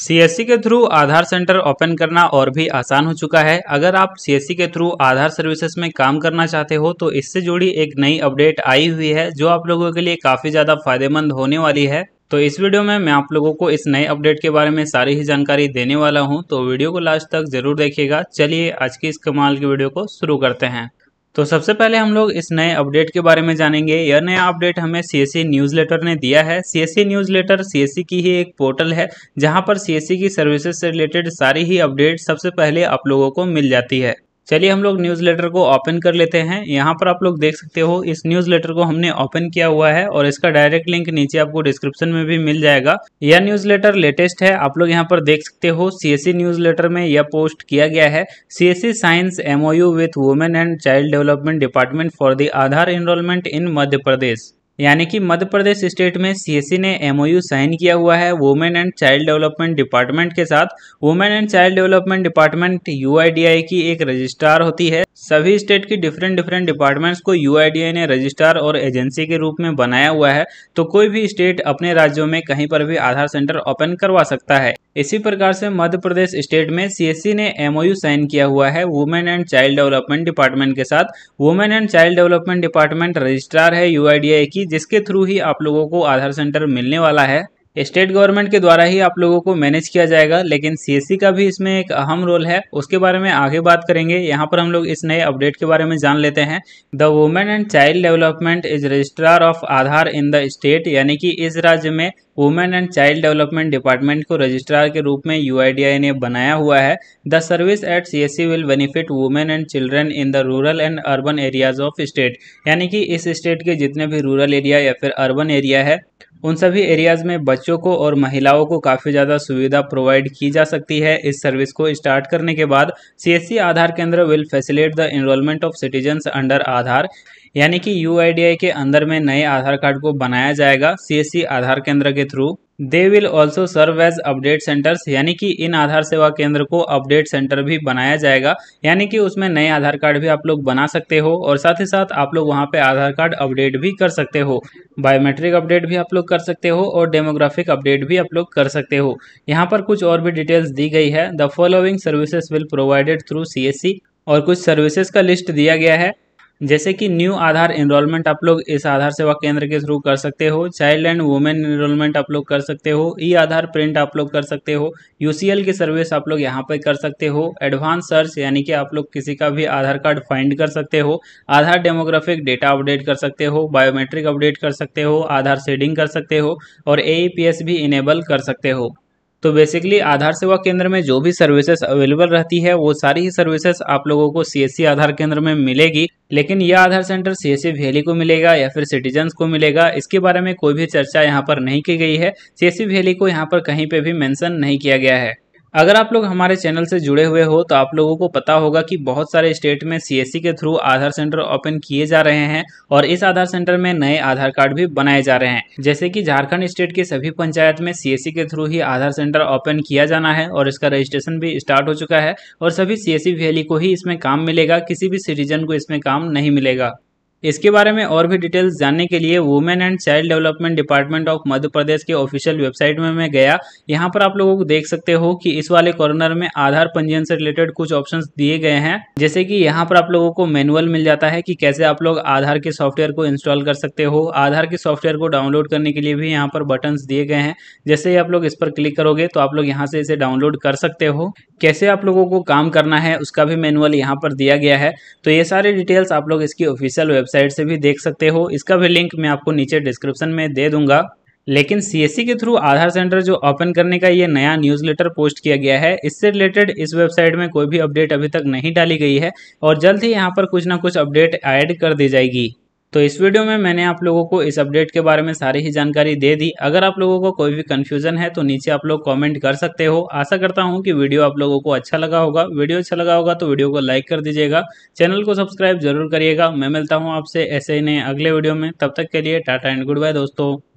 सी के through Aadhaar centre open करना और भी आसान हो चुका है अगर आप सी के थ्रू आधार सर्विसेज में काम करना चाहते हो तो इससे जुड़ी एक नई अपडेट आई हुई है जो आप लोगों के लिए काफ़ी ज़्यादा फायदेमंद होने वाली है तो इस वीडियो में मैं आप लोगों को इस नए अपडेट के बारे में सारी ही जानकारी देने वाला हूँ तो वीडियो को लास्ट तक जरूर देखिएगा चलिए आज की इस कमाल की वीडियो को शुरू करते हैं तो सबसे पहले हम लोग इस नए अपडेट के बारे में जानेंगे यह नया अपडेट हमें सी एस न्यूज़ लेटर ने दिया है C S newsletter C की ही एक पोर्टल है जहां पर सी की सर्विसेज से रिलेटेड सारी ही अपडेट सबसे पहले आप लोगों को मिल जाती है चलिए हम लोग न्यूज़ लेटर को ओपन कर लेते हैं यहाँ पर आप लोग देख सकते हो इस न्यूज़ लेटर को हमने ओपन किया हुआ है और इसका डायरेक्ट लिंक नीचे आपको डिस्क्रिप्शन में भी मिल जाएगा यह न्यूज़ लेटर लेटेस्ट है आप लोग यहाँ पर देख सकते हो सीएससी न्यूज़ लेटर में यह पोस्ट किया गया है CSC signs MOU with women and child development department for the Aadhaar enrolment in Madhya Pradesh यानी कि मध्य प्रदेश स्टेट में सीएससी e ने एमओयू साइन किया हुआ है women and child development department के साथ women and child development department UIDAI की एक रजिस्ट्रार होती है सभी स्टेट की डिफरेंट डिफरेंट डिपार्टमेंट्स को यू ने रजिस्ट्रार और एजेंसी के रूप में बनाया हुआ है तो कोई भी स्टेट अपने राज्यों में कहीं पर भी आधार सेंटर ओपन करवा सकता है इसी प्रकार से मध्य प्रदेश स्टेट में सी ने एमओयू साइन किया हुआ है women and child development department के साथ women and child development department registrar है यू की जिसके थ्रू ही आप लोगों को आधार सेंटर मिलने वाला है स्टेट गवर्नमेंट के द्वारा ही आप लोगों को मैनेज किया जाएगा लेकिन सीएससी e का भी इसमें एक अहम रोल है उसके बारे में आगे बात करेंगे यहाँ पर हम लोग इस नए अपडेट के बारे में जान लेते हैं the women and child development is registrar of Aadhaar in the state यानी कि इस राज्य में women and child development department को रजिस्ट्रार के रूप में यू ने बनाया हुआ है the service at C will benefit women and children in the rural and urban areas of state यानी कि इस स्टेट के जितने भी रूरल एरिया या फिर अर्बन एरिया है उन सभी एरियाज़ में बच्चों को और महिलाओं को काफ़ी ज़्यादा सुविधा प्रोवाइड की जा सकती है इस सर्विस को स्टार्ट करने के बाद सीएससी आधार केंद्र will facilitate the enrolment of citizens under Aadhaar यानी कि यू के अंदर में नए आधार कार्ड को बनाया जाएगा सी आधार केंद्र के through they will also serve as update centres यानी कि इन आधार सेवा केंद्र को अपडेट सेंटर भी बनाया जाएगा यानी कि उसमें नए आधार कार्ड भी आप लोग बना सकते हो और साथ ही साथ आप लोग वहां पे आधार कार्ड अपडेट भी कर सकते हो बायोमेट्रिक अपडेट भी आप लोग कर सकते हो और डेमोग्राफिक अपडेट भी आप लोग कर सकते हो यहाँ पर कुछ और भी डिटेल्स दी गई है the following services will provided through C और कुछ सर्विसेज का लिस्ट दिया गया है जैसे कि न्यू आधार इनरोलमेंट आप लोग इस आधार सेवा केंद्र के थ्रू कर सकते हो चाइल्ड एंड वुमेन एनरोलमेंट आप लोग कर सकते हो ई आधार प्रिंट आप लोग कर सकते हो यूसीएल की सर्विस आप लोग यहाँ पर कर सकते हो एडवांस सर्च यानी कि आप लोग किसी का भी आधार कार्ड फाइंड कर सकते हो आधार डेमोग्राफिक डेटा अपडेट कर सकते हो बायोमेट्रिक अपडेट कर सकते हो आधार सेडिंग कर सकते हो और ए e भी इनेबल कर सकते हो तो बेसिकली आधार सेवा केंद्र में जो भी सर्विसेज अवेलेबल रहती है वो सारी ही सर्विसेज आप लोगों को सी आधार केंद्र में मिलेगी लेकिन यह आधार सेंटर सी एस वैली को मिलेगा या फिर सिटीजन्स को मिलेगा इसके बारे में कोई भी चर्चा यहाँ पर नहीं की गई है सी एस वैली को यहाँ पर कहीं पर भी मैंसन नहीं किया गया है अगर आप लोग हमारे चैनल से जुड़े हुए हो तो आप लोगों को पता होगा कि बहुत सारे स्टेट में सीएससी e के थ्रू आधार सेंटर ओपन किए जा रहे हैं और इस आधार सेंटर में नए आधार कार्ड भी बनाए जा रहे हैं जैसे कि झारखंड स्टेट के सभी पंचायत में सीएससी e के थ्रू ही आधार सेंटर ओपन किया जाना है और इसका रजिस्ट्रेशन भी स्टार्ट हो चुका है और सभी सी एस e को ही इसमें काम मिलेगा किसी भी सिटीजन को इसमें काम नहीं मिलेगा इसके बारे में और भी डिटेल्स जानने के लिए women and child development department of Madhya Pradesh के ऑफिशियल वेबसाइट में मैं गया यहाँ पर आप लोगों को देख सकते हो कि इस वाले कॉर्नर में आधार पंजीयन से रिलेटेड कुछ ऑप्शंस दिए गए हैं जैसे कि यहाँ पर आप लोगों को मैनुअल मिल जाता है कि कैसे आप लोग आधार के सॉफ्टवेयर को इंस्टॉल कर सकते हो आधार के सॉफ्टवेयर को डाउनलोड करने के लिए भी यहाँ पर बटन दिए गए हैं जैसे ही आप लोग इस पर क्लिक करोगे तो आप लोग यहाँ से इसे डाउनलोड कर सकते हो कैसे आप लोगों को काम करना है उसका भी मैनुअल यहाँ पर दिया गया है तो ये सारे डिटेल्स आप लोग इसकी ऑफिशियल वेबसाइट से भी देख सकते हो इसका भी लिंक मैं आपको नीचे डिस्क्रिप्शन में दे दूंगा लेकिन सी के थ्रू आधार सेंटर जो ओपन करने का ये नया न्यूज़ लेटर पोस्ट किया गया है इससे रिलेटेड इस वेबसाइट में कोई भी अपडेट अभी तक नहीं डाली गई है और जल्द ही यहाँ पर कुछ ना कुछ अपडेट ऐड कर दी जाएगी तो इस वीडियो में मैंने आप लोगों को इस अपडेट के बारे में सारी ही जानकारी दे दी अगर आप लोगों को कोई भी कन्फ्यूजन है तो नीचे आप लोग कमेंट कर सकते हो आशा करता हूं कि वीडियो आप लोगों को अच्छा लगा होगा वीडियो अच्छा लगा होगा तो वीडियो को लाइक कर दीजिएगा चैनल को सब्सक्राइब जरूर करिएगा मैं मिलता हूँ आपसे ऐसे ही नए अगले वीडियो में तब तक के लिए टाटा एंड गुड बाय दोस्तों